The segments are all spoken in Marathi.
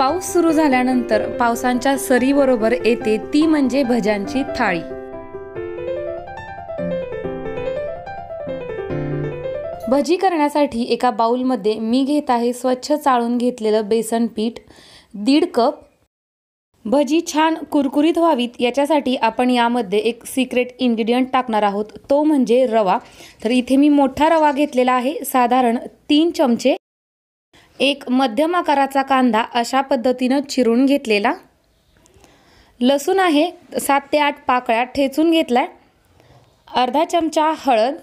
पाऊस सुरू झाल्यानंतर पावसांच्या सरीबरोबर येते ती म्हणजे भज्यांची थाळी भजी करण्यासाठी एका बाऊलमध्ये मी घेत आहे स्वच्छ चाळून घेतलेलं बेसन पीठ दीड कप भजी छान कुरकुरीत व्हावीत याच्यासाठी आपण यामध्ये एक सिक्रेट इन्ग्रेडियंट टाकणार आहोत तो म्हणजे रवा तर इथे मी मोठा रवा घेतलेला आहे साधारण तीन चमचे एक मध्यम आकाराचा कांदा अशा पद्धतीनं चिरून घेतलेला लसूण आहे सात ते आठ पाकळ्या ठेचून घेतला अर्धा चमचा हळद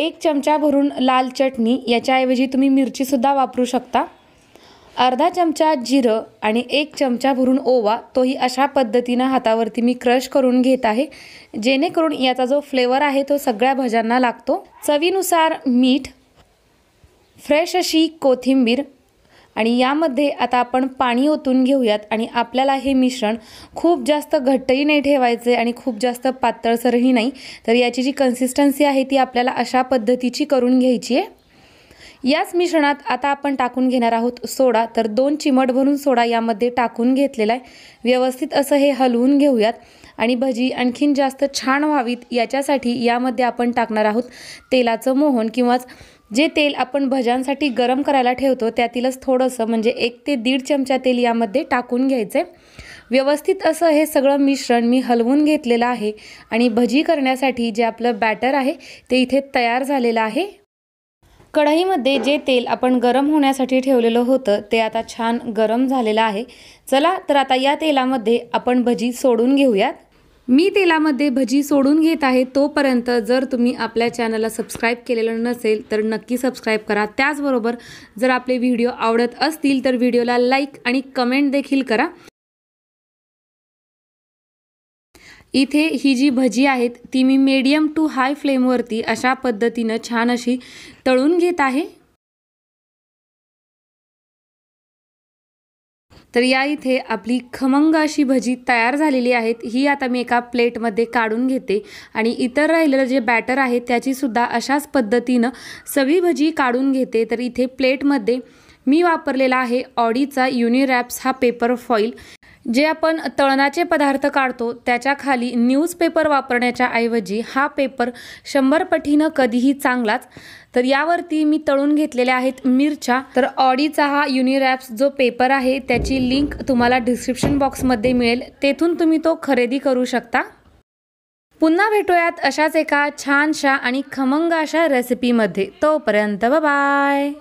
एक चमचा भरून लाल चटणी याच्याऐवजी तुम्ही मिरचीसुद्धा वापरू शकता अर्धा चमचा जिरं आणि एक चमचा भरून ओवा तोही अशा पद्धतीनं हातावरती मी क्रश करून घेत आहे जेणेकरून याचा जो फ्लेवर आहे तो सगळ्या भज्यांना लागतो चवीनुसार मीठ फ्रेश अशी कोथिंबीर आणि यामध्ये आता आपण पाणी ओतून घेऊयात आणि आपल्याला हे मिश्रण खूप जास्त घट्टही नाही ठेवायचे आणि खूप जास्त पातळसरही नाही तर याची जी कन्सिस्टन्सी आहे ती आपल्याला अशा पद्धतीची करून घ्यायची आहे याच मिश्रणात आता आपण टाकून घेणार आहोत सोडा तर दोन चिमट भरून सोडा यामध्ये टाकून घेतलेला आहे व्यवस्थित असं हे हलवून घेऊयात आणि भजी आणखीन जास्त छान व्हावीत याच्यासाठी यामध्ये आपण टाकणार आहोत तेलाचं मोहन किंवाच जे तेल आपण भज्यांसाठी गरम करायला ठेवतो त्यातीलच थोडंसं म्हणजे एक ते दीड चमचा तेल यामध्ये टाकून घ्यायचे व्यवस्थित असं हे सगळं मिश्रण मी हलवून घेतलेलं आहे आणि भजी करण्यासाठी जे आपलं बॅटर आहे ते इथे तयार झालेलं आहे कढईमध्ये जे तेल आपण गरम होण्यासाठी ठेवलेलं होतं ते आता छान गरम झालेलं आहे चला तर आता या तेलामध्ये आपण भजी सोडून घेऊयात मी तेलामध्ये भजी सोडून घेत आहे तोपर्यंत जर तुम्ही आपल्या चॅनलला सबस्क्राईब केलेलं नसेल तर नक्की सबस्क्राईब करा त्याचबरोबर जर आपले व्हिडिओ आवडत असतील तर व्हिडिओला लाईक आणि कमेंट देखील करा इथे ही जी भजी आहेत ती मी मीडियम टू हाय फ्लेमवरती अशा पद्धतीनं छान अशी तळून घेत आहे तर या इथे आपली खमंग अशी भजी तयार झालेली आहेत ही आता मी एका प्लेटमध्ये काढून घेते आणि इतर राहिलेलं जे बॅटर आहे त्याचीसुद्धा अशाच पद्धतीनं सगळी भजी काढून घेते तर इथे प्लेटमध्ये मी वापरलेला आहे ऑडीचा युनिरॅप्स हा पेपर फॉईल जे आपण तळणाचे पदार्थ काढतो त्याच्या खाली न्यूजपेपर वापरण्याच्या ऐवजी हा पेपर शंभर पटीनं कधीही चांगलाच तर यावरती मी तळून घेतलेल्या आहेत मिरच्या तर ऑडीचा हा युनिरॅप्स जो पेपर आहे त्याची लिंक तुम्हाला डिस्क्रिप्शन बॉक्समध्ये मिळेल तेथून तुम्ही तो खरेदी करू शकता पुन्हा भेटूयात अशाच एका छानशा आणि खमंग अशा रेसिपीमध्ये तोपर्यंत बाय